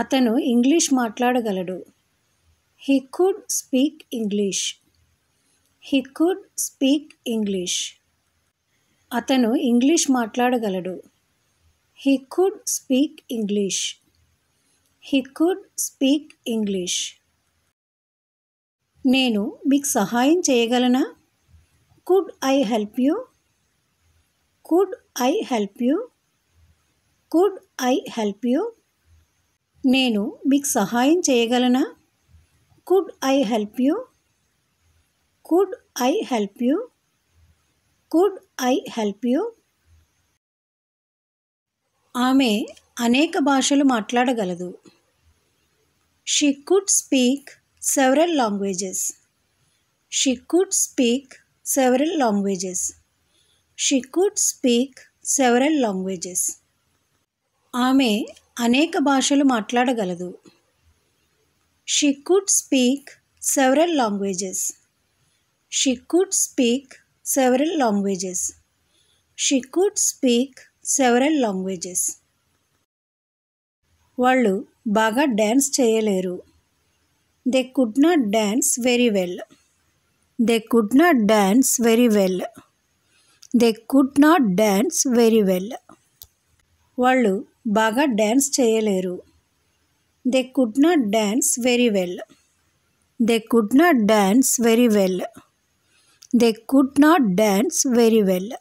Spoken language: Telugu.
అతను ఇంగ్లీష్ మాట్లాడగలడు he could speak English he could speak English అతను ఇంగ్లీష్ మాట్లాడగలడు he could speak English he could speak English నేను మీకు సహాయం చేయగలనా could I help you could I help you could I help you నేను మీకు సహాయం చేయగలనా could I help you could I help you could I help you ఆమె అనేక భాషలు మాట్లాడగలదు she could speak several languages she could speak several languages she could speak several languages ఆమె అనేక భాషలు మాట్లాడగలదు she could speak several languages she could speak several languages she could speak several languages వాళ్ళు బాగా డ్యాన్స్ చేయలేరు they could not dance very well they could not dance very well they could not dance very well వాళ్ళు బాగా డ్యాన్స్ చేయలేరు they could not dance very well they could not dance very well they could not dance very well